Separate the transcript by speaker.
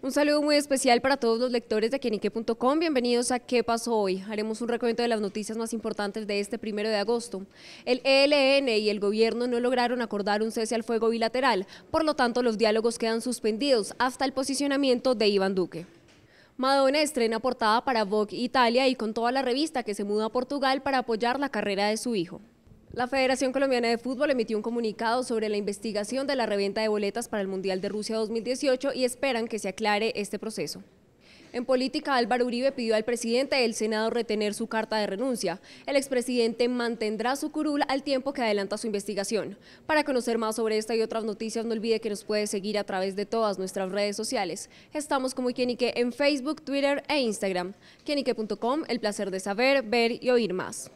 Speaker 1: Un saludo muy especial para todos los lectores de quienique.com, Bienvenidos a ¿Qué pasó hoy? Haremos un recuento de las noticias más importantes de este primero de agosto. El ELN y el gobierno no lograron acordar un cese al fuego bilateral, por lo tanto los diálogos quedan suspendidos hasta el posicionamiento de Iván Duque. Madonna estrena portada para Vogue Italia y con toda la revista que se muda a Portugal para apoyar la carrera de su hijo. La Federación Colombiana de Fútbol emitió un comunicado sobre la investigación de la reventa de boletas para el Mundial de Rusia 2018 y esperan que se aclare este proceso. En política, Álvaro Uribe pidió al presidente del Senado retener su carta de renuncia. El expresidente mantendrá su curul al tiempo que adelanta su investigación. Para conocer más sobre esta y otras noticias, no olvide que nos puede seguir a través de todas nuestras redes sociales. Estamos como Quienique en Facebook, Twitter e Instagram. Quienique.com, el placer de saber, ver y oír más.